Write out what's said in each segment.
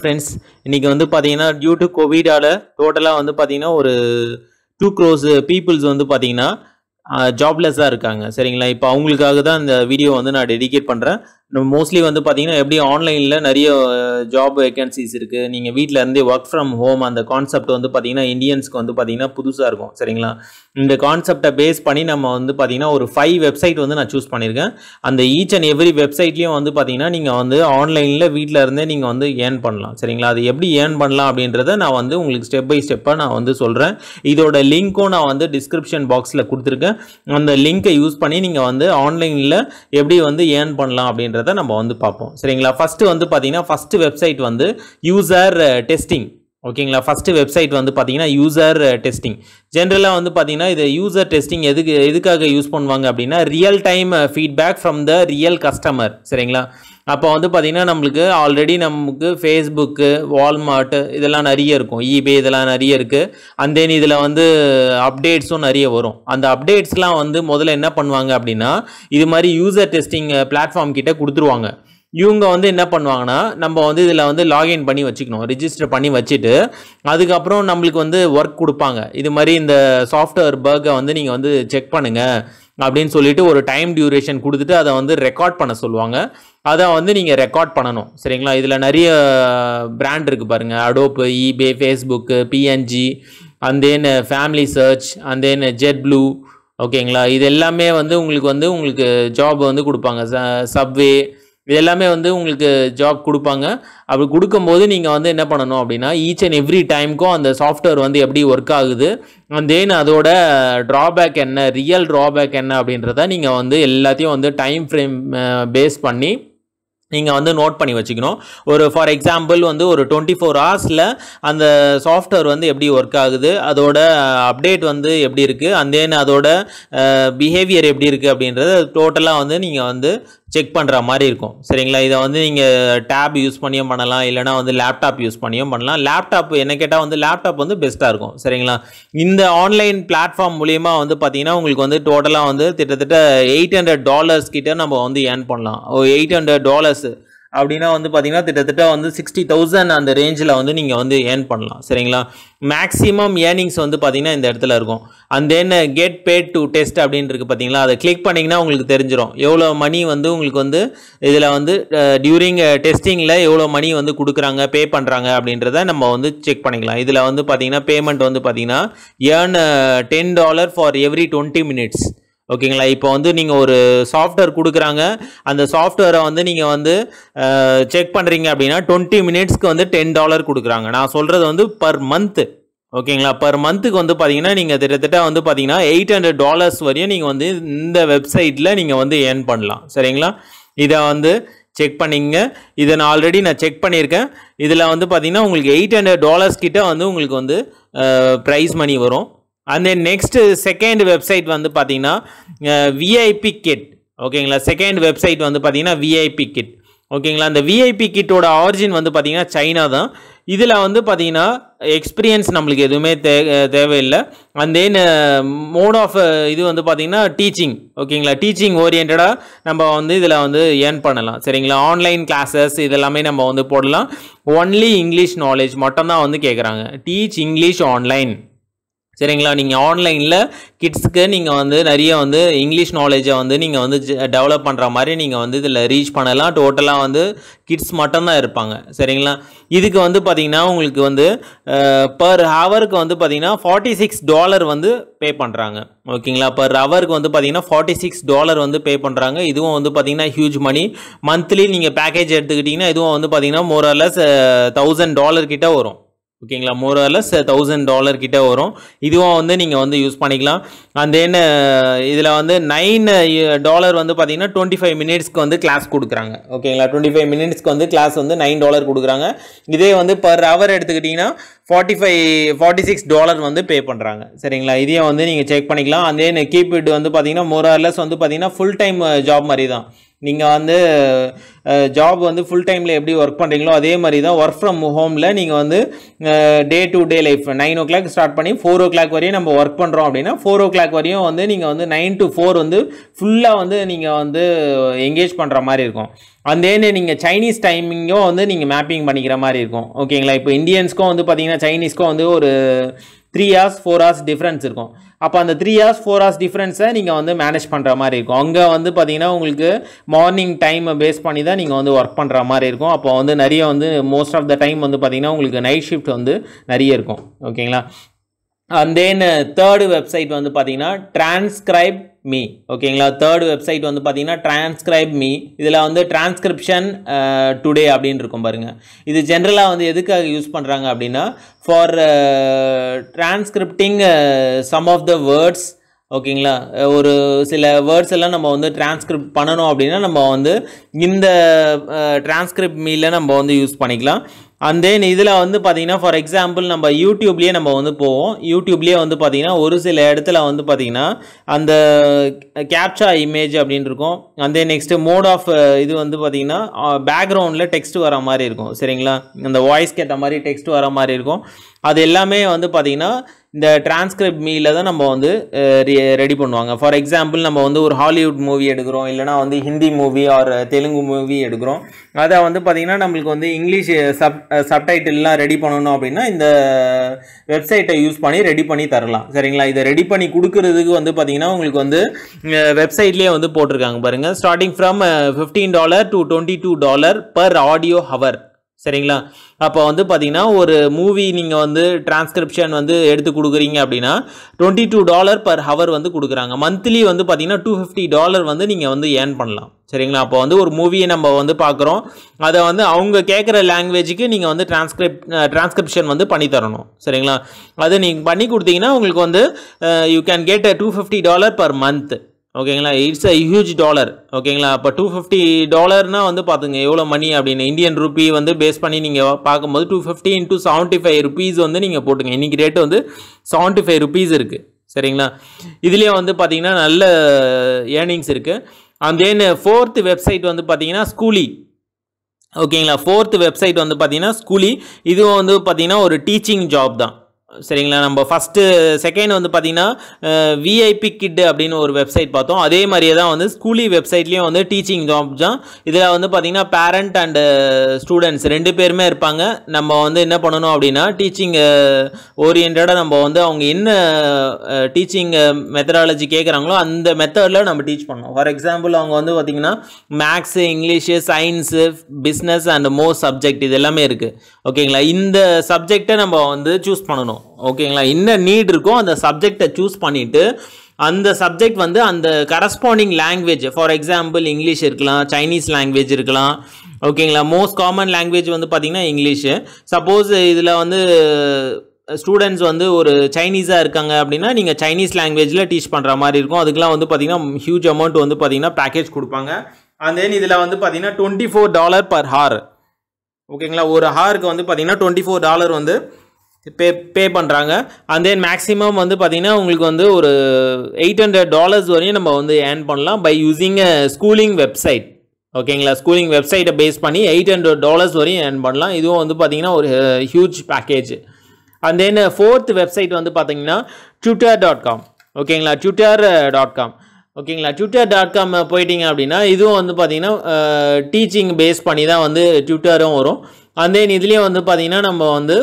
friends இன்றைக்கி வந்து பார்த்தீங்கன்னா டியூ டு கோவிடால் டோட்டலாக வந்து பார்த்தீங்கன்னா ஒரு டூ க்ரோஸ் பீப்புள்ஸ் வந்து பார்த்தீங்கன்னா ஜாப்லெஸ்ஸாக இருக்காங்க சரிங்களா இப்போ அவங்களுக்காக தான் இந்த வீடியோ வந்து நான் டெடிகேட் பண்ணுறேன் மோஸ்ட்லி வந்து பார்த்தீங்கன்னா எப்படி ஆன்லைனில் நிறைய ஜாப் வேகன்சிஸ் இருக்குது நீங்கள் வீட்டில் இருந்தே ஒர்க் ஃப்ரம் ஹோம் அந்த கான்செப்ட் வந்து பார்த்தீங்கன்னா இந்தியன்ஸ்க்கு வந்து பார்த்தீங்கன்னா புதுசாக இருக்கும் சரிங்களா இந்த கான்செப்டை பேஸ் பண்ணி நம்ம வந்து பார்த்தீங்கன்னா ஒரு ஃபைவ் வெப்சைட் வந்து நான் சூஸ் பண்ணியிருக்கேன் அந்த ஈச் அண்ட் எவ்ரி வெப்சைட்லேயும் வந்து பார்த்தீங்கன்னா நீங்கள் வந்து ஆன்லைனில் வீட்டில் இருந்தே நீங்கள் வந்து ஏர்ன் பண்ணலாம் சரிங்களா அது எப்படி ஏர்ன் பண்ணலாம் அப்படின்றத நான் வந்து உங்களுக்கு ஸ்டெப் பை ஸ்டெப்பாக நான் வந்து சொல்கிறேன் இதோட லிங்க்கும் நான் வந்து டிஸ்கிரிப்ஷன் பாக்ஸில் கொடுத்துருக்கேன் அந்த லிங்க்கை யூஸ் பண்ணி நீங்கள் வந்து ஆன்லைனில் எப்படி வந்து ஏர்ன் பண்ணலாம் அப்படின்றத அப்படின்றத நம்ம வந்து பார்ப்போம் சரிங்களா ஃபஸ்ட்டு வந்து பார்த்தீங்கன்னா ஃபஸ்ட்டு வெப்சைட் வந்து யூசர் டெஸ்டிங் ஓகேங்களா ஃபஸ்ட்டு வெப்சைட் வந்து பார்த்தீங்கன்னா யூசர் டெஸ்டிங் ஜென்ரலாக வந்து பார்த்தீங்கன்னா இது யூசர் டெஸ்டிங் எதுக்கு எதுக்காக யூஸ் பண்ணுவாங்க அப்படின்னா real time feedback from the real customer சரிங்களா அப்போ வந்து பார்த்திங்கன்னா நம்மளுக்கு ஆல்ரெடி நமக்கு ஃபேஸ்புக்கு வால்மார்ட்டு இதெல்லாம் நிறைய இருக்கும் ஈபே இதெல்லாம் நிறைய இருக்குது அண்ட் தென் இதில் வந்து அப்டேட்ஸும் நிறைய வரும் அந்த அப்டேட்ஸ்லாம் வந்து முதல்ல என்ன பண்ணுவாங்க அப்படின்னா இது மாதிரி யூசர் டெஸ்டிங் பிளாட்ஃபார்ம் கிட்ட கொடுத்துருவாங்க இவங்க வந்து என்ன பண்ணுவாங்கன்னா நம்ம வந்து இதில் வந்து லாகின் பண்ணி வச்சுக்கணும் ரிஜிஸ்டர் பண்ணி வச்சுட்டு அதுக்கப்புறம் நம்மளுக்கு வந்து ஒர்க் கொடுப்பாங்க இது மாதிரி இந்த சாஃப்ட்வேர் பர்கை வந்து நீங்கள் வந்து செக் பண்ணுங்கள் அப்படின்னு சொல்லிட்டு ஒரு டைம் டியூரேஷன் கொடுத்துட்டு அதை வந்து ரெக்கார்ட் பண்ண சொல்லுவாங்க அதை வந்து நீங்கள் ரெக்கார்ட் பண்ணணும் சரிங்களா இதில் நிறைய பிராண்ட் இருக்குது பாருங்கள் Adobe eBay Facebook PNG and then FamilySearch and then JetBlue ஓகேங்களா இது எல்லாமே வந்து உங்களுக்கு வந்து உங்களுக்கு ஜாப் வந்து கொடுப்பாங்க சப்வே இது எல்லாமே வந்து உங்களுக்கு ஜாப் கொடுப்பாங்க அப்படி கொடுக்கும்போது நீங்கள் வந்து என்ன பண்ணணும் அப்படின்னா ஈச் அண்ட் எவ்ரி டைமுக்கும் அந்த சாஃப்ட்வேர் வந்து எப்படி ஒர்க் ஆகுது தென் அதோட ட்ராபேக் என்ன ரியல் ட்ராபேக் என்ன அப்படின்றத நீங்கள் வந்து எல்லாத்தையும் வந்து டைம் ஃப்ரேம் பேஸ் பண்ணி நீங்கள் வந்து நோட் பண்ணி வச்சுக்கணும் ஒரு ஃபார் எக்ஸாம்பிள் வந்து ஒரு டுவெண்ட்டி ஃபோர் ஹவர்ஸில் அந்த சாஃப்ட்வேர் வந்து எப்படி ஒர்க் ஆகுது அதோட அப்டேட் வந்து எப்படி இருக்குது அண்ட் தென் அதோட பிஹேவியர் எப்படி இருக்குது அப்படின்றத டோட்டலாக வந்து நீங்கள் வந்து செக் பண்ணுற மாதிரி இருக்கும் சரிங்களா இதை வந்து நீங்கள் டேப் யூஸ் பண்ணியும் பண்ணலாம் இல்லைனா வந்து லேப்டாப் யூஸ் பண்ணியும் பண்ணலாம் லேப்டாப் என்ன கேட்டால் வந்து லேப்டாப் வந்து பெஸ்ட்டாக இருக்கும் சரிங்களா இந்த ஆன்லைன் பிளாட்ஃபார்ம் மூலிமா வந்து பார்த்தீங்கன்னா உங்களுக்கு வந்து டோட்டலாக வந்து கிட்டத்தட்ட எயிட் ஹண்ட்ரட் டாலர்ஸ் கிட்டே நம்ம வந்து ஏர்ன் பண்ணலாம் எயிட் ஹண்ட்ரட் டாலர்ஸ் அப்படின்னா வந்து பார்த்தீங்கன்னா கிட்டத்தட்ட வந்து சிக்ஸ்டி தௌசண்ட் அந்த ரேஞ்சில் வந்து நீங்கள் வந்து ஏர்ன் பண்ணலாம் சரிங்களா மேக்ஸிமம் ஏர்னிங்ஸ் வந்து பார்த்தீங்கன்னா இந்த இடத்துல இருக்கும் அந்த then get uh, paid to test அப்படின்னு இருக்குது பார்த்தீங்களா அதை கிளிக் பண்ணிங்கன்னா உங்களுக்கு தெரிஞ்சிடும் எவ்வளோ மணி வந்து உங்களுக்கு வந்து இதில் வந்து டியூரிங் டெஸ்டிங்கில் எவ்வளோ மணி வந்து கொடுக்குறாங்க பே பண்ணுறாங்க அப்படின்றத நம்ம வந்து செக் பண்ணிக்கலாம் இதில் வந்து பார்த்தீங்கன்னா பேமெண்ட் வந்து பார்த்தீங்கன்னா earn ten dollar for every twenty minutes ஓகேங்களா இப்போ வந்து நீங்கள் ஒரு சாஃப்ட்வேர் கொடுக்குறாங்க அந்த சாஃப்ட்வேரை வந்து நீங்கள் வந்து செக் பண்ணுறீங்க அப்படின்னா டுவெண்ட்டி மினிட்ஸ்க்கு வந்து டென் டாலர் கொடுக்குறாங்க நான் சொல்கிறது வந்து பர் மந்த்து ஓகேங்களா பர் மந்த்துக்கு வந்து பார்த்தீங்கன்னா நீங்கள் திட்டத்தட்ட வந்து பார்த்தீங்கன்னா எயிட் ஹண்ட்ரட் டாலர்ஸ் வரையும் நீங்கள் வந்து இந்த வெப்சைட்டில் நீங்கள் வந்து ஏர்ன் பண்ணலாம் சரிங்களா இதை வந்து செக் பண்ணிங்க இதை நான் ஆல்ரெடி நான் செக் பண்ணியிருக்கேன் இதில் வந்து பார்த்தீங்கன்னா உங்களுக்கு எயிட் ஹண்ட்ரட் டாலர்ஸ் கிட்ட வந்து உங்களுக்கு வந்து ப்ரைஸ் மணி வரும் and then next second website வந்து பார்த்தீங்கன்னா விஐபி கிட் ஓகேங்களா செகண்ட் வெப்சைட் வந்து பார்த்தீங்கன்னா விஐபி கிட் ஓகேங்களா அந்த விஐபி கிட்டோட ஆரிஜின் வந்து பார்த்தீங்கன்னா சைனா தான் இதில் வந்து பார்த்தீங்கன்னா எக்ஸ்பீரியன்ஸ் நம்மளுக்கு எதுவுமே தே தேவையில்லை அண்ட் தென் மோட் ஆஃப் இது வந்து பார்த்திங்கன்னா டீச்சிங் ஓகேங்களா டீச்சிங் ஓரியன்டாக நம்ம வந்து இதில் வந்து ஏர்ன் பண்ணலாம் சரிங்களா ஆன்லைன் கிளாஸஸ் இதெல்லாமே நம்ம வந்து போடலாம் ஒன்லி இங்கிலீஷ் நாலேஜ் மட்டும்தான் வந்து கேட்குறாங்க டீச் இங்கிலீஷ் ஆன்லைன் சரிங்களா நீங்கள் ஆன்லைனில் கிட்ஸுக்கு நீங்கள் வந்து நிறைய வந்து இங்கிலீஷ் நாலேஜை வந்து நீங்கள் வந்து டெவலப் பண்ணுற மாதிரி நீங்கள் வந்து இதில் ரீச் பண்ணலாம் டோட்டலாக வந்து கிட்ஸ் மட்டும்தான் இருப்பாங்க சரிங்களா இதுக்கு வந்து பார்த்திங்கன்னா உங்களுக்கு வந்து பர் ஹவருக்கு வந்து பார்த்திங்கன்னா ஃபார்ட்டி சிக்ஸ் டாலர் வந்து பே பண்ணுறாங்க ஓகேங்களா பர் ஹவருக்கு வந்து பார்த்திங்கன்னா ஃபார்ட்டி சிக்ஸ் டாலர் வந்து பே பண்ணுறாங்க இதுவும் வந்து பார்த்திங்கன்னா ஹியூஜ் மணி மந்த்லி நீங்கள் பேக்கேஜ் எடுத்துக்கிட்டிங்கன்னா இதுவும் வந்து பார்த்திங்கன்னா மோர் ஆர்லஸ் தௌசண்ட் டாலர் கிட்டே வரும் ஓகேங்களா மோரலஸ் தௌசண்ட் டாலர் கிட்டே வரும் இதுவும் வந்து நீங்கள் வந்து யூஸ் பண்ணிக்கலாம் அந்த என்ன இதில் வந்து நைன் டாலர் வந்து பார்த்தீங்கன்னா டுவெண்ட்டி ஃபைவ் மினிட்ஸ்க்கு வந்து கிளாஸ் கொடுக்குறாங்க ஓகேங்களா டுவெண்ட்டி ஃபைவ் மினிட்ஸ்க்கு வந்து கிளாஸ் வந்து நைன் டாலர் கொடுக்குறாங்க இதே வந்து பர் ஹவர் எடுத்துக்கிட்டிங்கன்னா forty five forty six dollar வந்து பே பண்ணுறாங்க சரிங்களா இதையும் வந்து நீங்கள் செக் பண்ணிக்கலாம் அந்த கீப் வந்து பார்த்தீங்கன்னா ஆர்லஸ் வந்து பார்த்தீங்கன்னா ஃபுல் டைம் ஜாப் மாதிரி தான் நீங்கள் வந்து ஜாப் வந்து ஃபுல் டைமில் எப்படி ஒர்க் பண்ணுறீங்களோ அதே மாதிரி தான் ஒர்க் ஃப்ரம் ஹோமில் நீங்கள் வந்து day to day life nine o'clock start பண்ணி ஃபோர் ஓ கிளாக் வரையும் நம்ம ஒர்க் பண்ணுறோம் அப்படின்னா ஃபோர் ஓ கிளாக் வரையும் வந்து நீங்கள் வந்து நைன் டு ஃபோர் வந்து ஃபுல்லாக வந்து நீங்கள் வந்து எங்கேஜ் பண்ணுற மாதிரி இருக்கும் அந்த நீங்கள் சைனீஸ் டைமிங்கும் வந்து நீங்கள் மேப்பிங் பண்ணிக்கிற மாதிரி இருக்கும் ஓகேங்களா இப்போ இந்தியன்ஸ்க்கும் வந்து பார்த்தீங்கன்னா சைனீஸ்க்கும் வந்து ஒரு three hours four hours difference இருக்கும் அப்போ அந்த த்ரீ ஹார்ஸ் ஃபோர் ஹார்ஸ் டிஃப்ரென்ஸை நீங்கள் வந்து மேனேஜ் பண்ணுற மாதிரி இருக்கும் அங்கே வந்து பார்த்தீங்கன்னா உங்களுக்கு மார்னிங் டைமை பேஸ் பண்ணி தான் நீங்கள் வந்து ஒர்க் பண்ணுற மாதிரி இருக்கும் அப்போ வந்து நிறைய வந்து மோஸ்ட் ஆஃப் த டைம் வந்து பார்த்திங்கன்னா உங்களுக்கு நைட் ஷிஃப்ட் வந்து நிறைய இருக்கும் ஓகேங்களா அண்ட் தென் தேர்டு வெப்சைட் வந்து பார்த்தீங்கன்னா டிரான்ஸ்கிரைப் மீ ஓகேங்களா தேர்ட் வெப்சைட் வந்து பார்த்தீங்கன்னா டிரான்ஸ்கிரைப் மீ இதில் வந்து டிரான்ஸ்கிரிப்ஷன் டுடே uh, அப்படின்னு இருக்கும் பாருங்கள் இது ஜென்ரலாக வந்து எதுக்காக யூஸ் பண்ணுறாங்க அப்படின்னா for transcripting some of the words ஓகேங்களா ஒரு சில வேர்ட்ஸ் எல்லாம் நம்ம வந்து டிரான்ஸ்கிரிப்ட் பண்ணணும் அப்படின்னா நம்ம வந்து இந்த டிரான்ஸ்கிரிப்ட் uh, மீல நம்ம வந்து யூஸ் பண்ணிக்கலாம் அண்ட் தென் இதில் வந்து பார்த்தீங்கன்னா ஃபார் எக்ஸாம்பிள் நம்ம யூடியூப்லேயே நம்ம வந்து போவோம் யூடியூப்லேயே வந்து பார்த்தீங்கன்னா ஒரு சில இடத்துல வந்து பார்த்தீங்கன்னா அந்த கேப்சா இமேஜ் அப்படின்னு இருக்கும் அந்த தென் நெக்ஸ்ட்டு மோட் ஆஃப் இது வந்து பார்த்திங்கன்னா பேக்ரவுண்டில் uh, டெக்ஸ்ட் வர மாதிரி இருக்கும் சரிங்களா அந்த வாய்ஸ்க்கு ஏற்ற மாதிரி டெக்ஸ்ட் வர மாதிரி இருக்கும் அது எல்லாமே வந்து பார்த்திங்கன்னா இந்த டிரான்ஸ்கிரிப்ட் மீல தான் நம்ம வந்து ரெடி பண்ணுவாங்க ஃபார் எக்ஸாம்பிள் நம்ம வந்து ஒரு ஹாலிவுட் மூவி எடுக்கிறோம் இல்லைனா வந்து Hindi movie or Telugu movie எடுக்கிறோம் அதை வந்து பார்த்திங்கன்னா நம்மளுக்கு வந்து இங்கிலீஷ் சப் சப்டைட்டில்லாம் ரெடி பண்ணணும் அப்படின்னா இந்த வெப்சைட்டை யூஸ் பண்ணி ரெடி பண்ணி தரலாம் சரிங்களா இதை ரெடி பண்ணி கொடுக்கறதுக்கு வந்து பார்த்திங்கன்னா உங்களுக்கு வந்து வெப்சைட்லேயே வந்து போட்டிருக்காங்க பாருங்கள் starting from fifteen dollar to twenty two dollar per audio hour சரிங்களா அப்போ வந்து பார்த்தீங்கன்னா ஒரு மூவி நீங்கள் வந்து டிரான்ஸ்கிரிப்ஷன் வந்து எடுத்து கொடுக்குறீங்க அப்படின்னா twenty two dollar per hour வந்து கொடுக்குறாங்க மந்த்லி வந்து பார்த்தீங்கன்னா டூ ஃபிஃப்டி டாலர் வந்து நீங்கள் வந்து ஏர்ன் பண்ணலாம் சரிங்களா அப்போ வந்து ஒரு மூவியை நம்ம வந்து பார்க்குறோம் அதை வந்து அவங்க கேட்குற லாங்குவேஜுக்கு நீங்கள் வந்து டிரான்ஸ்கிரிப் டிரான்ஸ்கிரிப்ஷன் வந்து பண்ணித்தரணும் சரிங்களா அதை நீங்கள் பண்ணி கொடுத்தீங்கன்னா உங்களுக்கு வந்து you can get two dollar per month ஓகேங்களா இட்ஸ் அ ஹியூஜ் டாலர் ஓகேங்களா அப்போ டூ ஃபிஃப்டி டாலர்னால் வந்து பார்த்துங்க எவ்வளோ மணி அப்படின்னு இந்தியன் ருபி வந்து பேஸ் பண்ணி நீங்கள் பார்க்கும்போது two fifty into seventy five rupees வந்து நீங்கள் போட்டுங்க இன்றைக்கி ரேட்டு வந்து செவன்ட்டி ஃபைவ் ருபீஸ் இருக்குது சரிங்களா இதுலேயே வந்து பார்த்தீங்கன்னா நல்ல ஏர்னிங்ஸ் இருக்குது அண்ட் ஏன் ஃபோர்த்து வெப்சைட் வந்து பார்த்தீங்கன்னா ஸ்கூலி ஓகேங்களா ஃபோர்த்து வெப்சைட் வந்து பார்த்தீங்கன்னா ஸ்கூலி இதுவும் வந்து பார்த்தீங்கன்னா ஒரு டீச்சிங் ஜாப் தான் சரிங்களா நம்ம ஃபஸ்ட்டு செகண்ட் வந்து பார்த்திங்கன்னா விஐபி கிட் அப்படின்னு ஒரு வெப்சைட் பார்த்தோம் அதே மாதிரியே தான் வந்து ஸ்கூலி வெப்சைட்லேயும் வந்து டீச்சிங் ஜாப்ஸ் தான் இதில் வந்து பார்த்திங்கன்னா பேரண்ட் அண்டு ஸ்டூடெண்ட்ஸ் ரெண்டு பேருமே இருப்பாங்க நம்ம வந்து என்ன பண்ணணும் அப்படின்னா டீச்சிங் ஓரியன்டாக நம்ம வந்து அவங்க என்ன டீச்சிங் மெத்தடாலஜி கேட்குறாங்களோ அந்த மெத்தடில் நம்ம டீச் பண்ணோம் ஃபார் எக்ஸாம்பிள் அவங்க வந்து பார்த்திங்கன்னா maths English science business and most subject இது எல்லாமே இருக்குது ஓகேங்களா இந்த சப்ஜெக்டை நம்ம வந்து சூஸ் பண்ணணும் ஓகேங்களா என்ன நீட் இருக்கோ அந்த சப்ஜெக்டை சூஸ் பண்ணிவிட்டு அந்த சப்ஜெக்ட் வந்து அந்த corresponding language for example English இருக்கலாம் சைனீஸ் லாங்குவேஜ் இருக்கலாம் ஓகேங்களா மோஸ்ட் காமன் லாங்குவேஜ் வந்து பார்த்திங்கன்னா இங்கிலீஷு சப்போஸ் இதில் வந்து ஸ்டூடெண்ட்ஸ் வந்து ஒரு சைனீஸாக இருக்காங்க அப்படின்னா நீங்கள் சைனீஸ் லாங்குவேஜில் டீச் பண்ணுற மாதிரி இருக்கும் அதுக்கெலாம் வந்து பார்த்திங்கன்னா ஹியூஜ் அமௌண்ட் வந்து பார்த்திங்கன்னா பேக்கேஜ் கொடுப்பாங்க அண்ட் தென் இதில் வந்து பார்த்திங்கன்னா twenty four dollar per hour ஓகேங்களா ஒரு ஹாருக்கு வந்து பார்த்திங்கன்னா டுவெண்ட்டி ஃபோர் டாலர் வந்து பே பே பண்ணுறாங்க அண்ட் தென் மேக்ஸிமம் வந்து பார்த்திங்கன்னா உங்களுக்கு வந்து ஒரு எயிட் ஹண்ட்ரட் டாலர்ஸ் வரையும் நம்ம வந்து ஏர்ன் பண்ணலாம் by using a schooling website ஓகேங்களா ஸ்கூலிங் வெப்சைட்டை பேஸ் பண்ணி எயிட் ஹண்ட்ரட் டாலர்ஸ் வரையும் ஏர்ன் பண்ணலாம் இதுவும் வந்து பார்த்திங்கன்னா ஒரு huge package and then fourth website வந்து பார்த்திங்கன்னா ட்விட்டர் டாட் காம் ஓகேங்களா ட்விட்டர் டாட் காம் ஓகேங்களா ட்விட்டர் டாட் காம் போயிட்டீங்க அப்படின்னா இதுவும் வந்து பார்த்திங்கன்னா டீச்சிங் பேஸ் பண்ணி தான் வந்து ட்விட்டரும் வரும் அந்த தென் இதுலேயும் வந்து பார்த்திங்கன்னா நம்ம வந்து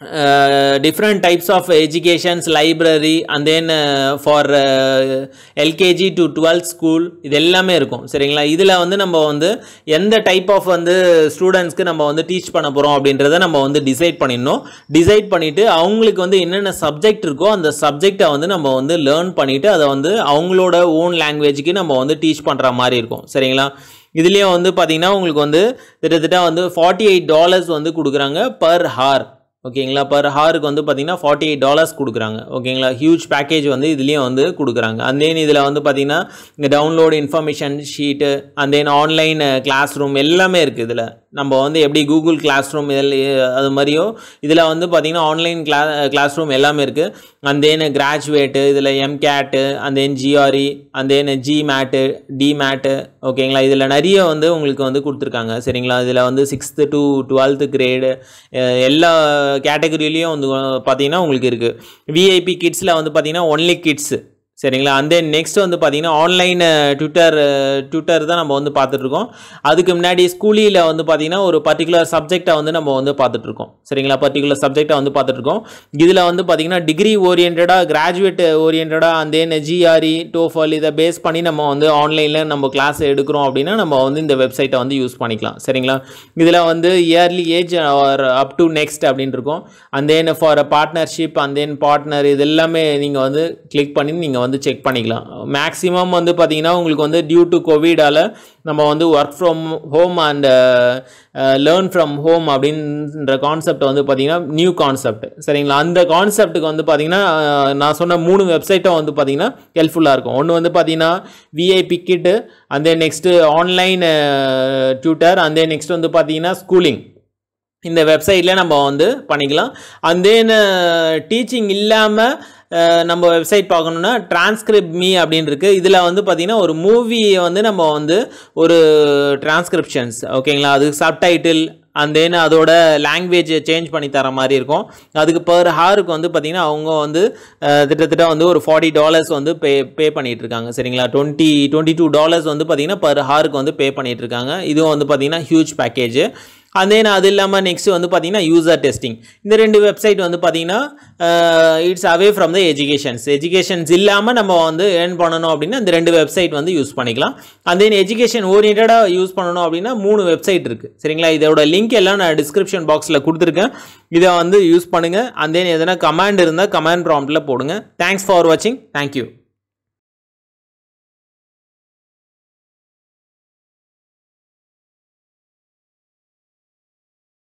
Uh, different types of educations library and then uh, for uh, LKG to 12th school இது எல்லாமே இருக்கும் சரிங்களா இதில் வந்து நம்ம வந்து எந்த டைப் ஆஃப் வந்து ஸ்டூடெண்ட்ஸ்க்கு நம்ம வந்து டீச் பண்ண போகிறோம் அப்படின்றத நம்ம வந்து டிசைட் பண்ணிடணும் டிசைட் பண்ணிவிட்டு அவங்களுக்கு வந்து என்னென்ன சப்ஜெக்ட் இருக்கோ அந்த சப்ஜெக்டை வந்து நம்ம வந்து லேர்ன் பண்ணிவிட்டு அதை வந்து அவங்களோட ஓன் லாங்குவேஜுக்கு நம்ம வந்து டீச் பண்ணுற மாதிரி இருக்கும் சரிங்களா இதுலேயும் வந்து பார்த்திங்கன்னா உங்களுக்கு வந்து கிட்டத்தட்ட வந்து ஃபார்ட்டி எயிட் டாலர்ஸ் வந்து கொடுக்குறாங்க பர் ஹார் ஓகேங்களா பர் ஹாருக்கு வந்து பார்த்தீங்கன்னா ஃபார்ட்டி எயிட் டாலர்ஸ் கொடுக்குறாங்க ஓகேங்களா ஹியூஜ் பேக்கேஜ் வந்து இதுலேயும் வந்து கொடுக்குறாங்க அந்த தென் இதில் வந்து பார்த்தீங்கன்னா இந்த download information sheet and then online classroom எல்லாமே இருக்குது இதில் நம்ம வந்து எப்படி கூகுள் கிளாஸ் ரூம் இதில் அது மாதிரியோ இதில் வந்து பார்த்திங்கன்னா ஆன்லைன் கிளா கிளாஸ் ரூம் எல்லாமே இருக்குது அந்த தென் கிராஜுவேட்டு இதில் எம்கேட்டு அந்த தென் ஜிஆர்இ அந்த தென் ஜி மேட்டு டி மேட்டு ஓகேங்களா இதில் நிறைய வந்து உங்களுக்கு வந்து கொடுத்துருக்காங்க சரிங்களா இதில் வந்து சிக்ஸ்த்து டு டுவெல்த்து கிரேடு எல்லா கேட்டகரியிலையும் வந்து பார்த்தீங்கன்னா உங்களுக்கு இருக்குது விஐபி கிட்ஸில் வந்து பார்த்தீங்கன்னா ஒன்லி கிட்ஸு சரிங்களா அந்த நெக்ஸ்ட் வந்து பார்த்தீங்கன்னா ஆன்லைன் ட்விட்டர் ட்விட்டர் தான் நம்ம வந்து பார்த்துட்ருக்கோம் அதுக்கு முன்னாடி ஸ்கூலியில் வந்து பார்த்திங்கன்னா ஒரு பர்டிகுலர் சப்ஜெக்டை வந்து நம்ம வந்து பார்த்துட்ருக்கோம் சரிங்களா பர்டிகுலர் சப்ஜெக்டை வந்து பார்த்துட்ருக்கோம் இதில் வந்து பார்த்திங்கன்னா டிகிரி ஓரியன்டாக கிராஜுவேட் ஓரியன்டாக அந்த ஜிஆர்இ டோஃபல் இதை பேஸ் பண்ணி நம்ம வந்து ஆன்லைனில் நம்ம கிளாஸ் எடுக்கிறோம் அப்படின்னா நம்ம வந்து இந்த வெப்சைட்டை வந்து யூஸ் பண்ணிக்கலாம் சரிங்களா இதில் வந்து early age or up to next அப்படின்னு இருக்கும் அந்த ஃபார் பார்ட்னர்ஷிப் அந்த பார்ட்னர் இது எல்லாமே நீங்கள் வந்து கிளிக் பண்ணி நீங்கள் வந்து செக் பண்ணிக்கலாம் மேக்ஸிமம் வந்து பார்த்தீங்கன்னா உங்களுக்கு வந்து டியூ டு கோவிடால் நம்ம வந்து work from home and learn from home அப்படின்ற கான்செப்ட் வந்து பார்த்திங்கன்னா நியூ கான்செப்ட் சரிங்களா அந்த கான்செப்ட்டுக்கு வந்து பார்த்திங்கன்னா uh, நான் சொன்ன மூணு வெப்சைட்டும் வந்து பார்த்திங்கன்னா ஹெல்ப்ஃபுல்லாக இருக்கும் ஒன்று வந்து பார்த்திங்கன்னா விஐபி கிட்டு அந்த நெக்ஸ்ட்டு ஆன்லைன் டியூட்டர் அந்த நெக்ஸ்ட் வந்து பார்த்திங்கன்னா ஸ்கூலிங் இந்த வெப்சைட்டில் நம்ம வந்து பண்ணிக்கலாம் அண்ட் தென் டீச்சிங் இல்லாமல் நம்ம வெப்சைட் பார்க்கணுன்னா டிரான்ஸ்கிரிப் மீ அப்படின்னு இருக்குது இதில் வந்து பார்த்திங்கன்னா ஒரு மூவியை வந்து நம்ம வந்து ஒரு டிரான்ஸ்கிரிப்ஷன்ஸ் ஓகேங்களா அது சப்டைட்டில் அண்ட் தென் அதோட லாங்குவேஜ் சேஞ்ச் பண்ணி தர மாதிரி இருக்கும் அதுக்கு பர் ஹாருக்கு வந்து பார்த்திங்கன்னா அவங்க வந்து திட்டத்தட்ட வந்து ஒரு ஃபார்ட்டி டாலர்ஸ் வந்து பே பே பண்ணிகிட்ருக்காங்க சரிங்களா டுவெண்ட்டி டுவெண்ட்டி டூ டாலர்ஸ் வந்து பார்த்திங்கன்னா பர் ஹாருக்கு வந்து பே பண்ணிகிட்ருக்காங்க இதுவும் வந்து பார்த்திங்கன்னா ஹியூஜ் பேக்கேஜ் அந்த தென் அது இல்லாமல் நெக்ஸ்ட் வந்து பார்த்தீங்கன்னா யூசர் டெஸ்டிங் இந்த ரெண்டு வெப்சைட் வந்து பார்த்தீங்கன்னா it's away from the educations educations இல்லாமல் நம்ம வந்து ஏர்ன் பண்ணணும் அப்படின்னா இந்த ரெண்டு வெப்சைட் வந்து யூஸ் பண்ணிக்கலாம் அந்த தென் எஜுகேஷன் ஓரியன்டாக யூஸ் பண்ணணும் அப்படின்னா மூணு வெப்சைட் இருக்குது சரிங்களா இதோட லிங்க் எல்லாம் நான் டிஸ்கிரிப்ஷன் பாக்ஸில் கொடுத்துருக்கேன் இதை வந்து யூஸ் பண்ணுங்கள் அந்த தென் எதனா கமாண்ட் இருந்தால் கமாண்ட் ப்ராம்ப்டில் போடுங்க தேங்க்ஸ் ஃபார் வாட்சிங் தேங்க்யூ